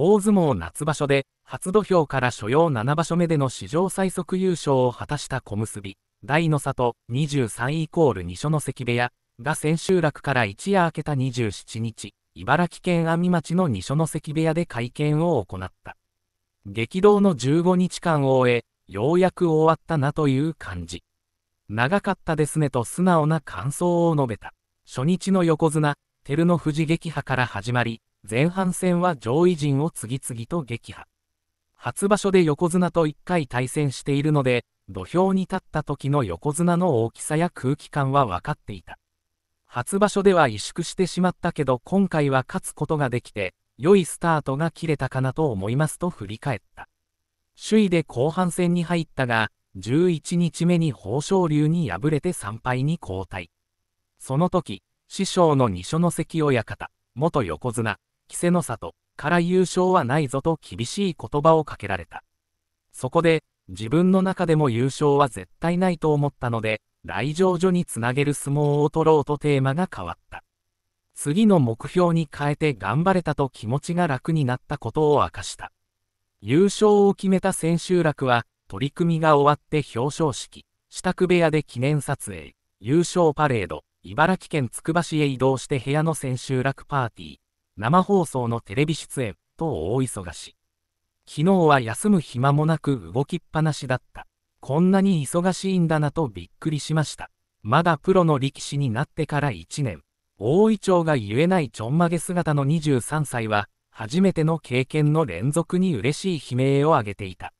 大相撲夏場所で初土俵から所要7場所目での史上最速優勝を果たした小結大の里23イコール二所ノ関部屋が千秋楽から一夜明けた27日茨城県阿見町の二所ノ関部屋で会見を行った激動の15日間を終えようやく終わったなという感じ長かったですねと素直な感想を述べた初日の横綱照ノ富士撃破から始まり前半戦は上位陣を次々と撃破。初場所で横綱と1回対戦しているので、土俵に立った時の横綱の大きさや空気感は分かっていた。初場所では萎縮してしまったけど今回は勝つことができて、良いスタートが切れたかなと思いますと振り返った。首位で後半戦に入ったが、11日目に豊昇龍に敗れて3敗に交代。その時、師匠の二所ノ関親方、元横綱、稀勢の里から優勝はないぞと厳しい言葉をかけられた。そこで、自分の中でも優勝は絶対ないと思ったので、来場所につなげる相撲を取ろうとテーマが変わった。次の目標に変えて頑張れたと気持ちが楽になったことを明かした。優勝を決めた千秋楽は、取り組みが終わって表彰式、支度部屋で記念撮影、優勝パレード、茨城県つくば市へ移動して部屋の千秋楽パーティー、生放送のテレビ出演と大忙し。昨日は休む暇もなく動きっぱなしだった。こんなに忙しいんだなとびっくりしました。まだプロの力士になってから1年。大井町が言えないちょんまげ姿の23歳は、初めての経験の連続に嬉しい悲鳴を上げていた。